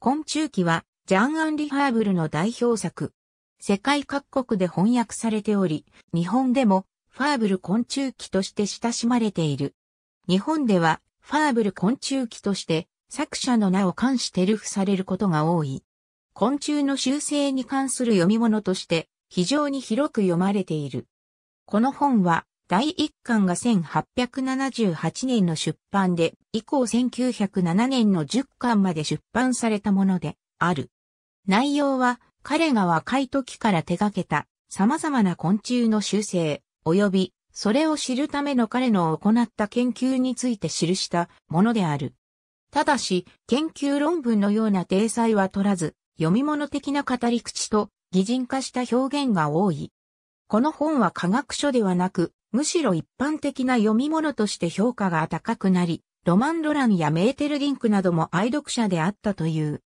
昆虫記は、ジャン・アンリ・ハーブルの代表作。世界各国で翻訳されており、日本でも、ファーブル昆虫記として親しまれている。日本では、ファーブル昆虫記として、作者の名を冠してルフされることが多い。昆虫の習性に関する読み物として、非常に広く読まれている。この本は、第1巻が1878年の出版で、以降1907年の10巻まで出版されたものである。内容は、彼が若い時から手掛けた様々な昆虫の修正、及びそれを知るための彼の行った研究について記したものである。ただし、研究論文のような体裁は取らず、読み物的な語り口と擬人化した表現が多い。この本は科学書ではなく、むしろ一般的な読み物として評価が高くなり、ロマン・ロランやメーテル・リンクなども愛読者であったという。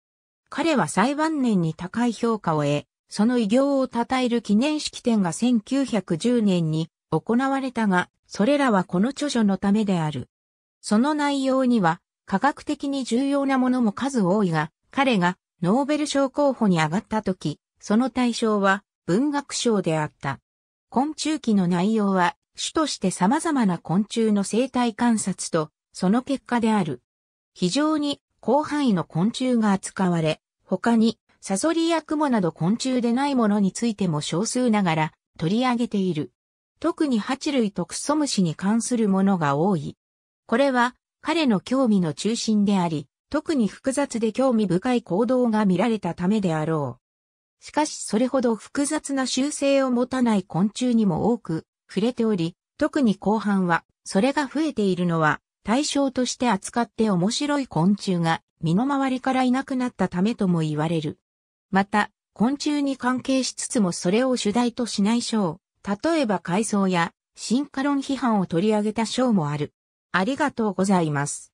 彼は最晩年に高い評価を得、その偉業を称える記念式典が1910年に行われたが、それらはこの著書のためである。その内容には、科学的に重要なものも数多いが、彼がノーベル賞候補に上がった時、その対象は文学賞であった。昆虫記の内容は種として様々な昆虫の生態観察と、その結果である。非常に広範囲の昆虫が扱われ、他にサソリやクモなど昆虫でないものについても少数ながら取り上げている。特にハチ類とクソムシに関するものが多い。これは彼の興味の中心であり、特に複雑で興味深い行動が見られたためであろう。しかしそれほど複雑な習性を持たない昆虫にも多く触れており、特に後半は、それが増えているのは、対象として扱って面白い昆虫が身の回りからいなくなったためとも言われる。また、昆虫に関係しつつもそれを主題としない章、例えば階層や進化論批判を取り上げた章もある。ありがとうございます。